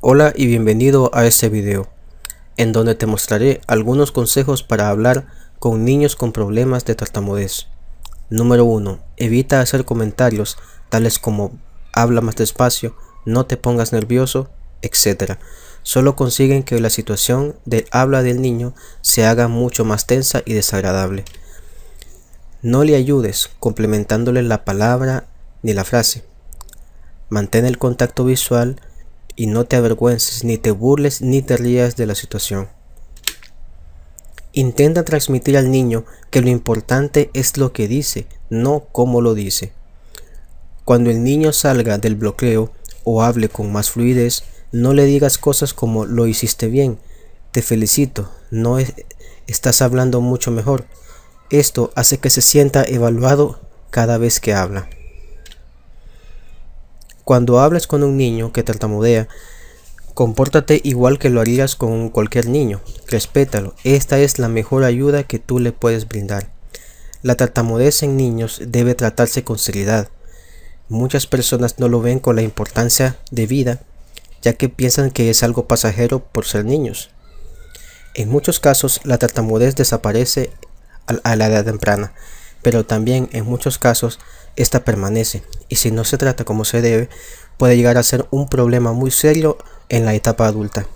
Hola y bienvenido a este video, en donde te mostraré algunos consejos para hablar con niños con problemas de tartamudez. Número 1. Evita hacer comentarios tales como habla más despacio, no te pongas nervioso, etc. Solo consiguen que la situación de habla del niño se haga mucho más tensa y desagradable. No le ayudes complementándole la palabra ni la frase. Mantén el contacto visual y no te avergüences, ni te burles, ni te rías de la situación. Intenta transmitir al niño que lo importante es lo que dice, no cómo lo dice. Cuando el niño salga del bloqueo o hable con más fluidez, no le digas cosas como lo hiciste bien, te felicito, no es, estás hablando mucho mejor. Esto hace que se sienta evaluado cada vez que habla. Cuando hablas con un niño que tartamudea, compórtate igual que lo harías con cualquier niño. Respétalo. Esta es la mejor ayuda que tú le puedes brindar. La tartamudez en niños debe tratarse con seriedad. Muchas personas no lo ven con la importancia de vida, ya que piensan que es algo pasajero por ser niños. En muchos casos, la tartamudez desaparece a la edad temprana pero también en muchos casos esta permanece y si no se trata como se debe puede llegar a ser un problema muy serio en la etapa adulta.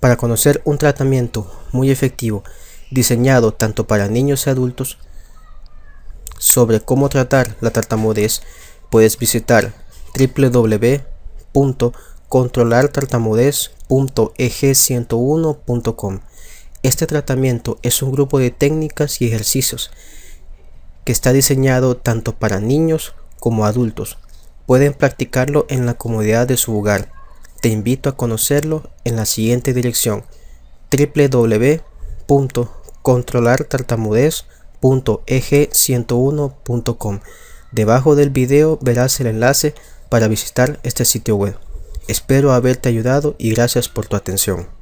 Para conocer un tratamiento muy efectivo diseñado tanto para niños y adultos sobre cómo tratar la tartamudez, puedes visitar www.controlartartamudez.eg101.com. Este tratamiento es un grupo de técnicas y ejercicios que está diseñado tanto para niños como adultos. Pueden practicarlo en la comodidad de su hogar. Te invito a conocerlo en la siguiente dirección www.controlartartamudez.eg101.com. Debajo del video verás el enlace para visitar este sitio web. Espero haberte ayudado y gracias por tu atención.